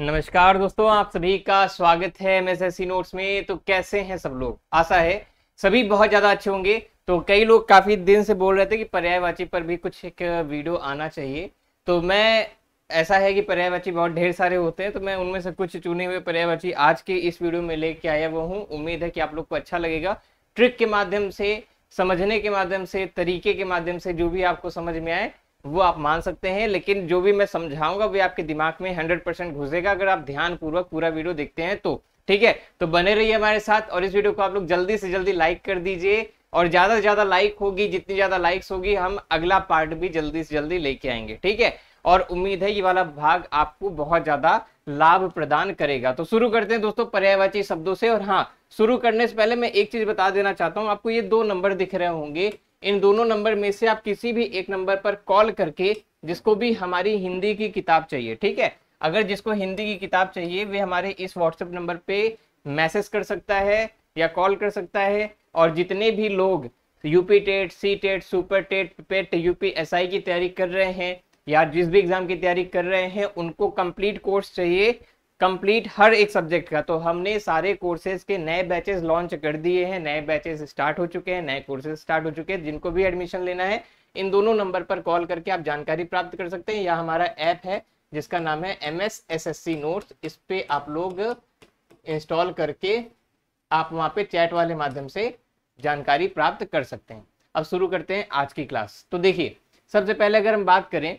नमस्कार दोस्तों आप सभी का स्वागत है एम एस नोट्स में तो कैसे हैं सब लोग आशा है सभी बहुत ज़्यादा अच्छे होंगे तो कई लोग काफ़ी दिन से बोल रहे थे कि पर्यायवाची पर भी कुछ एक वीडियो आना चाहिए तो मैं ऐसा है कि पर्यायवाची बहुत ढेर सारे होते हैं तो मैं उनमें से कुछ चुने हुए पर्यायवाची आज के इस वीडियो में लेके आया हुआ हूँ उम्मीद है कि आप लोग को अच्छा लगेगा ट्रिक के माध्यम से समझने के माध्यम से तरीके के माध्यम से जो भी आपको समझ में आए वो आप मान सकते हैं लेकिन जो भी मैं समझाऊंगा वो आपके दिमाग में हंड्रेड परसेंट घुसेगा अगर आप ध्यान पूर्वक पूरा वीडियो देखते हैं तो ठीक है तो बने रहिए हमारे साथ और इस वीडियो को आप लोग जल्दी से जल्दी लाइक कर दीजिए और ज्यादा से ज्यादा लाइक होगी जितनी ज्यादा लाइक्स होगी हम अगला पार्ट भी जल्दी से जल्दी लेके आएंगे ठीक है और उम्मीद है ये वाला भाग आपको बहुत ज्यादा लाभ प्रदान करेगा तो शुरू करते हैं दोस्तों पर्यायवाची शब्दों से और हाँ शुरू करने से पहले मैं एक चीज बता देना चाहता हूँ आपको ये दो नंबर दिख रहे होंगे इन दोनों नंबर में से आप किसी भी एक नंबर पर कॉल करके जिसको भी हमारी हिंदी की किताब चाहिए ठीक है अगर जिसको हिंदी की किताब चाहिए वे हमारे इस व्हाट्सएप नंबर पे मैसेज कर सकता है या कॉल कर सकता है और जितने भी लोग UP TET C TET super TET PET UP की तैयारी कर रहे हैं या जिस भी एग्ज़ाम की तैयारी कर रहे हैं उनको कंप्लीट कोर्स चाहिए कंप्लीट हर एक सब्जेक्ट का तो हमने सारे कोर्सेज के नए बैचेस लॉन्च कर दिए हैं नए बैचेस स्टार्ट हो चुके हैं नए कोर्सेज स्टार्ट हो चुके हैं जिनको भी एडमिशन लेना है इन दोनों नंबर पर कॉल करके आप जानकारी प्राप्त कर सकते हैं या हमारा ऐप है जिसका नाम है M S S S C notes इस पर आप लोग इंस्टॉल करके आप वहाँ पे चैट वाले माध्यम से जानकारी प्राप्त कर सकते हैं अब शुरू करते हैं आज की क्लास तो देखिए सबसे पहले अगर हम बात करें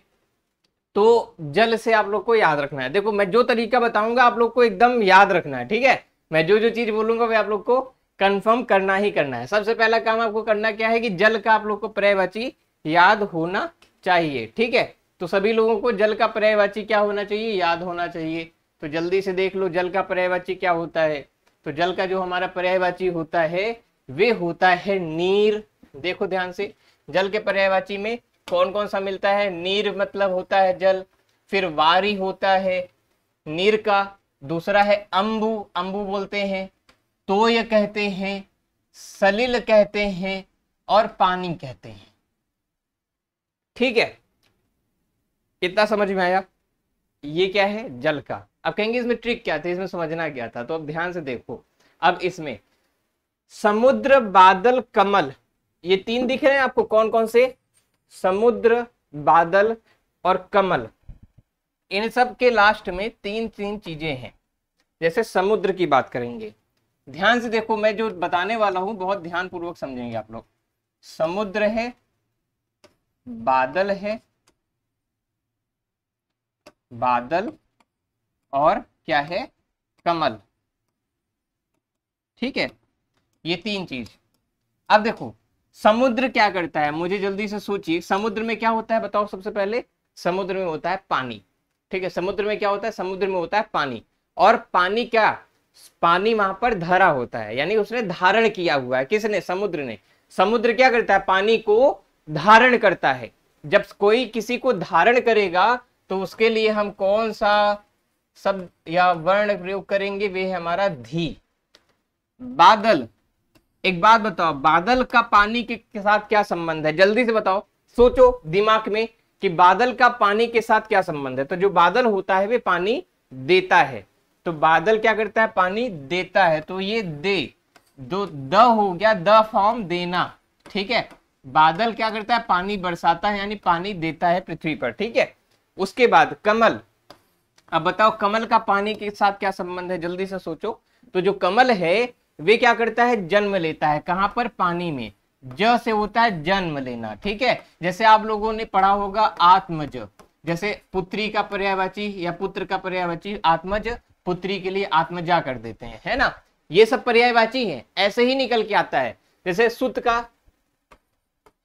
तो जल से आप लोग को याद रखना है देखो मैं जो तरीका बताऊंगा आप लोग को एकदम याद रखना है ठीक है मैं जो जो चीज बोलूंगा वह आप लोग को कंफर्म करना ही करना है सबसे पहला काम आपको करना क्या है कि जल का आप लोग को पर्यायवाची याद होना चाहिए ठीक है तो सभी लोगों को जल का वाची क्या होना चाहिए याद होना चाहिए तो जल्दी से देख लो जल का पर्यायवाची क्या होता है तो जल का जो हमारा पर्यायवाची होता है वे होता है नीर देखो ध्यान से जल के पर्यायवाची में कौन कौन सा मिलता है नीर मतलब होता है जल फिर वारी होता है नीर का दूसरा है अंबू अंबू बोलते हैं तोय कहते हैं सलिल कहते हैं और पानी कहते हैं ठीक है कितना समझ में आया ये क्या है जल का अब कहेंगे इसमें ट्रिक क्या थी इसमें समझना क्या था तो अब ध्यान से देखो अब इसमें समुद्र बादल कमल ये तीन दिख रहे हैं आपको कौन कौन से समुद्र बादल और कमल इन सब के लास्ट में तीन तीन चीजें हैं जैसे समुद्र की बात करेंगे ध्यान से देखो मैं जो बताने वाला हूं बहुत ध्यानपूर्वक समझेंगे आप लोग समुद्र है बादल है बादल और क्या है कमल ठीक है ये तीन चीज अब देखो समुद्र क्या करता है मुझे जल्दी से सोचिए समुद्र में क्या होता है बताओ सबसे पहले समुद्र में होता है पानी ठीक है समुद्र में क्या होता है समुद्र में होता है पानी और पानी क्या पानी वहां पर धरा होता है यानी उसने धारण किया हुआ है किसने समुद्र ने समुद्र क्या करता है पानी को धारण करता है जब कोई किसी को धारण करेगा तो उसके लिए हम कौन सा शब्द या वर्ण प्रयोग करेंगे वे हमारा धी बादल एक बात बताओ बादल का पानी के, के साथ क्या संबंध है जल्दी से बताओ सोचो दिमाग में कि बादल का पानी के साथ क्या संबंध है तो जो बादल होता है वे पानी देता है तो बादल क्या करता है पानी देता है तो ये दे दो द हो गया द फॉर्म देना ठीक है बादल क्या करता है पानी बरसाता है यानी पानी देता है पृथ्वी पर ठीक है उसके बाद कमल अब बताओ कमल का पानी के साथ क्या संबंध है जल्दी से सोचो तो जो कमल है वे क्या करता है जन्म लेता है कहां पर पानी में ज से होता है जन्म लेना ठीक है जैसे आप लोगों ने पढ़ा होगा आत्मज जैसे पुत्री का पर्यायवाची या पुत्र का पर्यायवाची आत्मज पुत्री के लिए आत्मजा कर देते हैं है ना ये सब पर्यायवाची है ऐसे ही निकल के आता है जैसे सुत का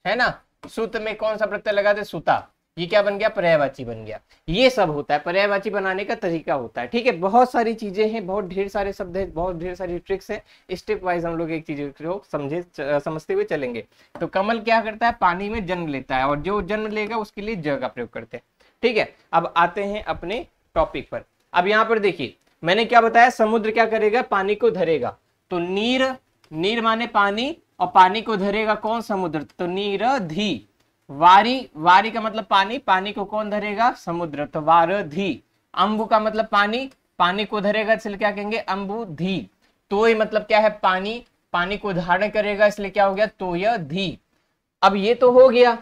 है ना सुत में कौन सा प्रत्यय लगाते सुता ये क्या बन गया पर्यायवाची बन गया ये सब होता है पर्यायवाची बनाने का तरीका होता है ठीक है बहुत सारी चीजें हैं बहुत ढेर सारे शब्द हैं बहुत ढेर सारी ट्रिक्स हैं स्टेप वाइज हम लोग एक चीज को समझे समझते हुए चलेंगे तो कमल क्या करता है पानी में जन्म लेता है और जो जन्म लेगा उसके लिए ज का प्रयोग करते हैं ठीक है अब आते हैं अपने टॉपिक पर अब यहाँ पर देखिए मैंने क्या बताया समुद्र क्या करेगा पानी को धरेगा तो नीर नीर माने पानी और पानी को धरेगा कौन समुद्र तो नीरधी वारी वारी का मतलब पानी पानी को कौन धरेगा समुद्र तो वारधी अंबु का मतलब पानी पानी को धरेगा इसलिए क्या कहेंगे अंबु धी तो ये मतलब क्या है पानी पानी को धारण करेगा इसलिए क्या हो गया तो यह धी अब ये तो हो गया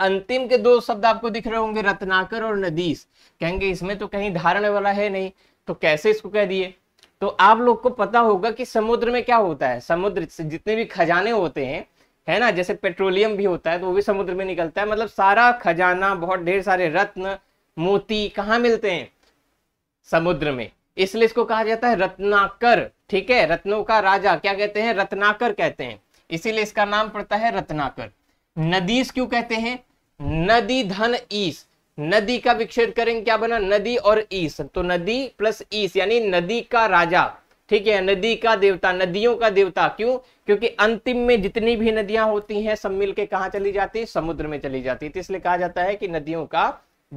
अंतिम के दो शब्द आपको दिख रहे होंगे रत्नाकर और नदीस कहेंगे इसमें तो कहीं धारण वाला है नहीं तो कैसे इसको कह दिए तो आप लोग को पता होगा कि समुद्र में क्या होता है समुद्र से जितने भी खजाने होते हैं है ना जैसे पेट्रोलियम भी होता है तो वो भी समुद्र में निकलता है मतलब सारा खजाना बहुत ढेर सारे रत्न मोती कहाँ मिलते हैं समुद्र में इसलिए इसको कहा जाता है रत्नाकर ठीक है रत्नों का राजा क्या कहते हैं रत्नाकर कहते हैं इसीलिए इसका नाम पड़ता है रत्नाकर नदीस क्यों कहते हैं नदी धन ईस नदी का विक्षेद करेंगे क्या बना नदी और ईस तो नदी प्लस ईस यानी नदी का राजा ठीक है नदी का देवता नदियों का देवता क्यों क्योंकि अंतिम में जितनी भी नदियां होती हैं सब मिलके कहा चली जाती है समुद्र में चली जाती है तो इसलिए कहा जाता है कि नदियों का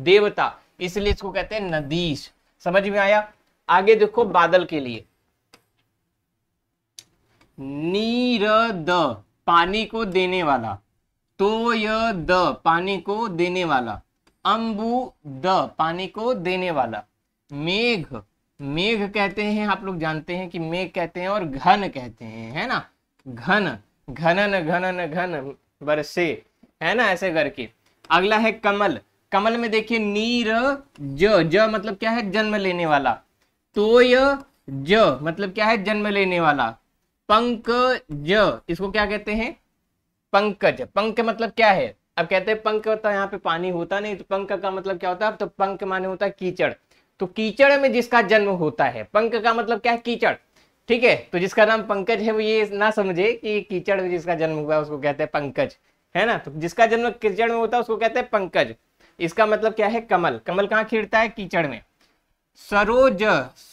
देवता इसलिए इसको कहते हैं नदीश समझ में आया आगे देखो बादल के लिए नीर द पानी को देने वाला तो य द पानी को देने वाला अंबु द पानी को देने वाला मेघ मेघ कहते हैं आप लोग जानते हैं कि मेघ कहते हैं और घन कहते हैं है ना घन घनन घनन घन बरसे है ना ऐसे करके अगला है कमल कमल में देखिए नीर ज ज मतलब क्या है जन्म लेने वाला तोय ज मतलब क्या है जन्म लेने वाला पंक ज इसको क्या कहते हैं पंकज पंक मतलब क्या है अब कहते हैं पंक होता तो है यहाँ पे पानी होता नहीं तो पंक का मतलब क्या होता है अब तो पंक माने होता है कीचड़ तो कीचड़ में जिसका जन्म होता है पंक का मतलब क्या है कीचड़ ठीक है तो जिसका नाम पंकज है वो ये ना समझे कि कीचड़ में जिसका जन्म हुआ है उसको कहते हैं पंकज है ना तो जिसका जन्म कीचड़ में होता है उसको कहते हैं पंकज इसका मतलब क्या है कमल कमल कहाँ खिड़ता है कीचड़ में सरोज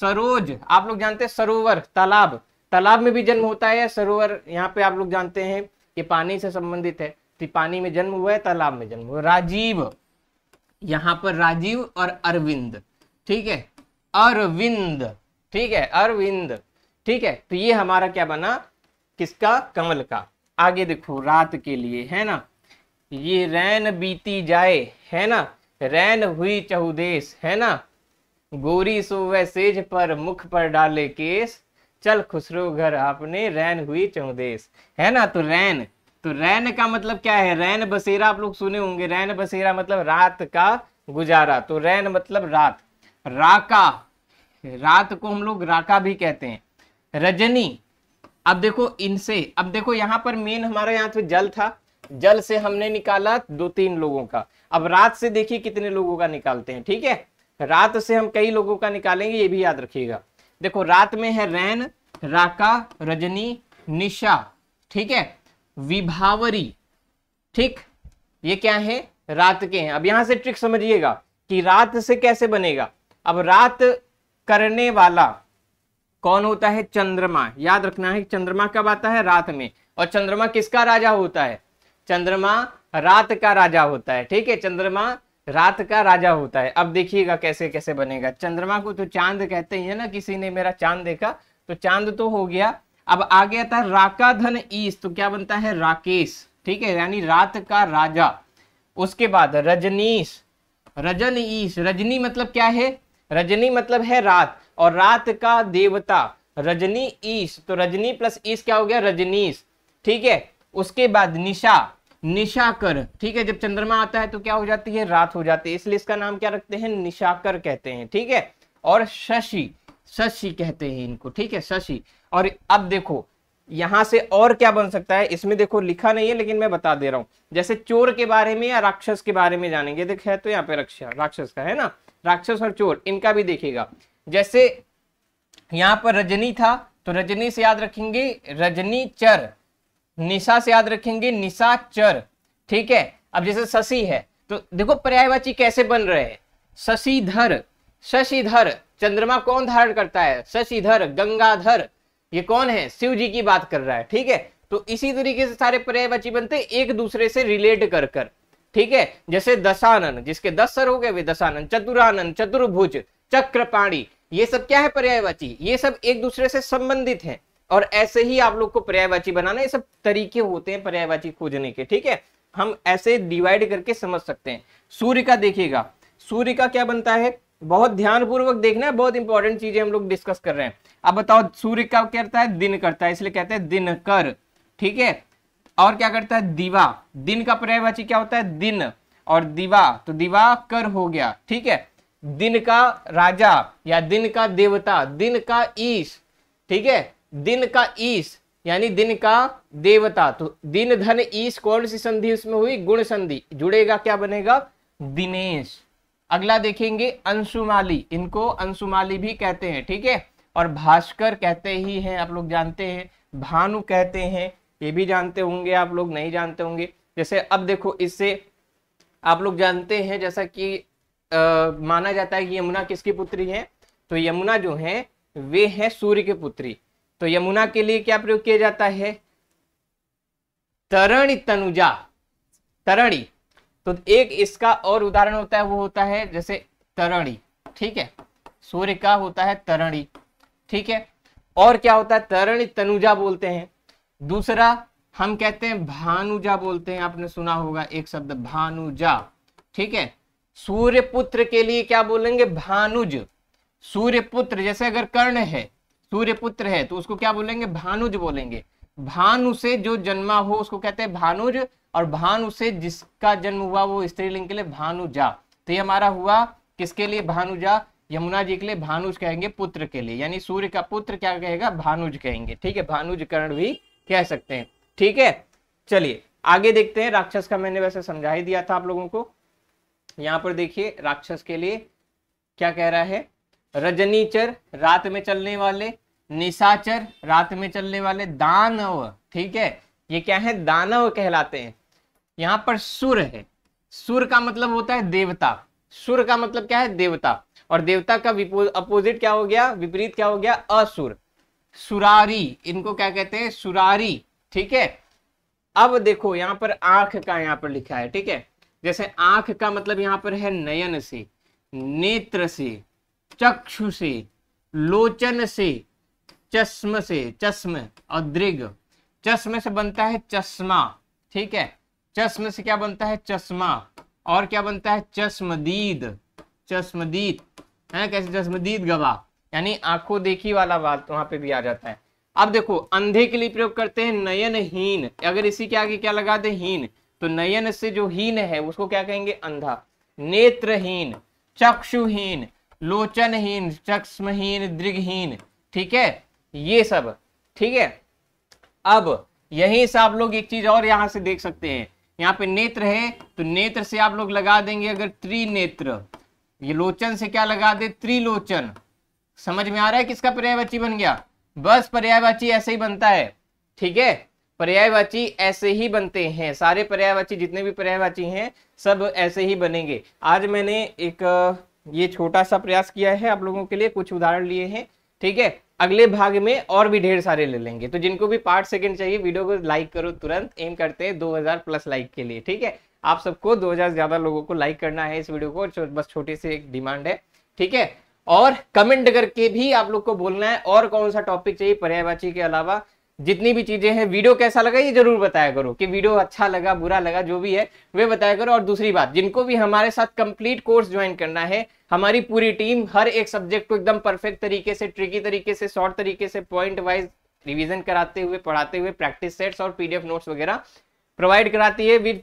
सरोज आप लोग जानते हैं सरोवर तालाब तालाब में भी जन्म होता है सरोवर यहाँ पे आप लोग जानते हैं ये पानी से संबंधित है तो पानी में जन्म हुआ है तालाब में जन्म हुआ राजीव यहाँ पर राजीव और अरविंद ठीक है अरविंद ठीक है अरविंद ठीक है तो ये हमारा क्या बना किसका कमल का आगे देखो रात के लिए है ना ये रैन बीती जाए है ना रैन हुई चहुदेश है ना गोरी सो वह सेज पर मुख पर डाले केस चल खुसरो घर आपने रैन हुई चहुदेश है ना तो रैन तो रैन का मतलब क्या है रैन बसेरा आप लोग सुने होंगे रैन बसेरा मतलब रात का गुजारा तो रैन मतलब रात राका रात को हम लोग राका भी कहते हैं रजनी अब देखो इनसे अब देखो यहां पर मेन हमारे यहाँ पे तो जल था जल से हमने निकाला दो तीन लोगों का अब रात से देखिए कितने लोगों का निकालते हैं ठीक है रात से हम कई लोगों का निकालेंगे ये भी याद रखिएगा देखो रात में है रैन राका रजनी निशा ठीक है विभावरी ठीक ये क्या है रात के हैं अब यहां से ट्रिक समझिएगा कि रात से कैसे बनेगा अब रात करने वाला कौन होता है चंद्रमा याद रखना है चंद्रमा कब आता है रात में और चंद्रमा किसका राजा होता है चंद्रमा रात का राजा होता है ठीक है चंद्रमा रात का राजा होता है अब देखिएगा कैसे कैसे बनेगा चंद्रमा को तो चांद कहते हैं ना किसी ने मेरा चांद देखा तो चांद तो हो गया अब आ गया था राका धन ईस तो क्या बनता है राकेश ठीक है यानी रात का राजा उसके बाद रजनीश रजन ईश रजनी मतलब क्या है रजनी मतलब है रात और रात का देवता रजनी ईश तो रजनी प्लस ईश क्या हो गया रजनीश ठीक है उसके बाद निशा निशाकर ठीक है जब चंद्रमा आता है तो क्या हो जाती है रात हो जाती है इसलिए इसका नाम क्या रखते हैं निशाकर कहते हैं ठीक है और शशि शशि कहते हैं इनको ठीक है शशि और अब देखो यहां से और क्या बन सकता है इसमें देखो लिखा नहीं है लेकिन मैं बता दे रहा हूं जैसे चोर के बारे में या राक्षस के बारे में जानेंगे देखे है तो यहाँ पे राक्षस का है ना राक्षस और चोर इनका भी देखेगा जैसे यहाँ पर रजनी था तो रजनी से याद रखेंगे रजनी चर निशा से याद रखेंगे निशा चर ठीक है अब जैसे शशि है तो देखो पर्यायवाची कैसे बन रहे हैं शशिधर शशिधर चंद्रमा कौन धारण करता है शशिधर गंगाधर ये कौन है शिव जी की बात कर रहा है ठीक है तो इसी तरीके से सारे पर्यायवाची बनते एक दूसरे से रिलेट कर कर ठीक है जैसे दशानन जिसके दस सर हो गए वे दशानन चतुरानंद चतुर्भुज चक्रपाणी ये सब क्या है पर्यायवाची ये सब एक दूसरे से संबंधित हैं और ऐसे ही आप लोग को पर्यायवाची बनाना ये सब तरीके होते हैं पर्यायवाची खोजने के ठीक है हम ऐसे डिवाइड करके समझ सकते हैं सूर्य का देखिएगा सूर्य का क्या बनता है बहुत ध्यानपूर्वक देखना है बहुत इंपॉर्टेंट चीजें हम लोग डिस्कस कर रहे हैं अब बताओ सूर्य का करता है दिन करता है इसलिए कहते हैं दिन कर ठीक है और क्या करता है दिवा दिन का पर्यायवाची क्या होता है दिन और दिवा तो दिवा कर हो गया ठीक है दिन का राजा या दिन का देवता दिन का ईश ठीक है दिन का ईश यानी दिन का देवता तो दिन धन ईश कौन सी संधि उसमें हुई गुण संधि जुड़ेगा क्या बनेगा दिनेश अगला देखेंगे अंशुमाली इनको अंशुमाली भी कहते हैं ठीक है और भास्कर कहते ही हैं आप लोग जानते हैं भानु कहते हैं ये भी जानते होंगे आप लोग नहीं जानते होंगे जैसे अब देखो इससे आप लोग जानते हैं जैसा कि आ, माना जाता है कि यमुना किसकी पुत्री है तो यमुना जो है वे है सूर्य की पुत्री तो यमुना के लिए क्या प्रयोग किया जाता है तरण तनुजा तरणी तो एक इसका और उदाहरण होता है वो होता है जैसे तरणी ठीक है सूर्य का होता है तरणी ठीक है और क्या होता है तरणी तनुजा बोलते हैं दूसरा हम कहते हैं भानुजा बोलते हैं आपने सुना होगा एक शब्द भानुजा ठीक है सूर्य पुत्र के लिए क्या बोलेंगे भानुज सूर्य पुत्र जैसे अगर कर्ण है सूर्य पुत्र है तो उसको क्या बोलेंगे भानुज बोलेंगे भानु से जो जन्मा हो उसको कहते हैं भानुज और भानु से जिसका जन्म हुआ वो स्त्रीलिंग के लिए भानुजा तो ये हमारा हुआ किसके लिए भानुजा यमुना जी के लिए भानुज कहेंगे पुत्र के लिए यानी सूर्य का पुत्र क्या कहेगा भानुज कहेंगे ठीक है भानुज कर्ण भी कह सकते हैं ठीक है चलिए आगे देखते हैं राक्षस का मैंने वैसे समझा ही दिया था आप लोगों को यहां पर देखिए राक्षस के लिए क्या कह रहा है रजनीचर रात में चलने वाले निशाचर रात में चलने वाले दानव ठीक है ये क्या है दानव कहलाते हैं यहाँ पर सुर है सुर का मतलब होता है देवता सुर का मतलब क्या है देवता और देवता का अपोजिट क्या हो गया विपरीत क्या हो गया असुर सुरारी इनको क्या कहते हैं सुरारी ठीक है अब देखो यहां पर आंख का यहां पर लिखा है ठीक है जैसे आंख का मतलब यहां पर है नयन से नेत्र से चक्षु से लोचन से चश्म से चश्म और दृग चश्म से बनता है चश्मा ठीक है चश्म से क्या बनता है चश्मा और क्या बनता है चश्मदीद चश्मदीद है कैसे चश्मदीद गवाह यानी आंखों देखी वाला बात वहां पे भी आ जाता है अब देखो अंधे के लिए प्रयोग करते हैं नयनहीन अगर इसी के आगे क्या लगा दे हीन तो नयन से जो हीन है उसको क्या कहेंगे अंधा नेत्रहीन चक्षुहीन लोचनहीन चक्षमहीन दृगहीन ठीक है ये सब ठीक है अब यहीं से आप लोग एक चीज और यहां से देख सकते हैं यहाँ पे नेत्र है तो नेत्र से आप लोग लगा देंगे अगर त्रिनेत्र ये लोचन से क्या लगा दे त्रिलोचन समझ में आ रहा है किसका पर्यायवाची बन गया बस पर्यायवाची ऐसे ही बनता है ठीक है पर्यायवाची ऐसे ही बनते हैं सारे पर्यायवाची जितने भी पर्यायवाची हैं सब ऐसे ही बनेंगे आज मैंने एक ये छोटा सा प्रयास किया है आप लोगों के लिए कुछ उदाहरण लिए हैं ठीक है अगले भाग में और भी ढेर सारे ले लेंगे तो जिनको भी पार्ट सेकंड चाहिए वीडियो को लाइक करो तुरंत एम करते हैं 2000 प्लस लाइक के लिए ठीक है आप सबको 2000 ज्यादा लोगों को लाइक करना है इस वीडियो को बस छोटी सी एक डिमांड है ठीक है और कमेंट करके भी आप लोग को बोलना है और कौन सा टॉपिक चाहिए पर्यायवाची के अलावा जितनी भी चीजें हैं वीडियो कैसा लगा ये जरूर बताया करो कि वीडियो अच्छा लगा बुरा लगा जो भी है वे बताया करो और दूसरी बात जिनको भी हमारे साथ कंप्लीट कोर्स ज्वाइन करना है हमारी पूरी टीम हर एक सब्जेक्ट को एकदम परफेक्ट तरीके से ट्रिकी तरीके से शॉर्ट तरीके से पॉइंट वाइज रिविजन कराते हुए पढ़ाते हुए प्रैक्टिस सेट्स और पीडीएफ नोट्स वगैरह प्रोवाइड कराती है with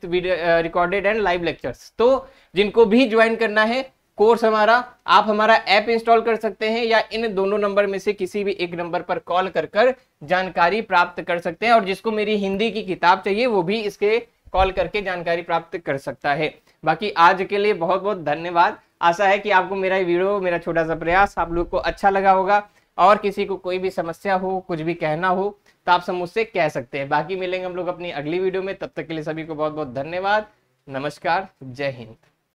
recorded and live lectures तो जिनको भी ज्वाइन करना है कोर्स हमारा आप हमारा ऐप इंस्टॉल कर सकते हैं या इन दोनों नंबर में से किसी भी एक नंबर पर कॉल कर कर जानकारी प्राप्त कर सकते हैं और जिसको मेरी हिंदी की किताब चाहिए वो भी इसके कॉल करके जानकारी प्राप्त कर सकता है बाकी आज के लिए बहुत बहुत धन्यवाद आशा है कि आपको मेरा वीडियो मेरा छोटा सा प्रयास आप लोग को अच्छा लगा होगा और किसी को कोई भी समस्या हो कुछ भी कहना हो तो आप सब मुझसे कह सकते हैं बाकी मिलेंगे हम लोग अपनी अगली वीडियो में तब तक के लिए सभी को बहुत बहुत धन्यवाद नमस्कार जय हिंद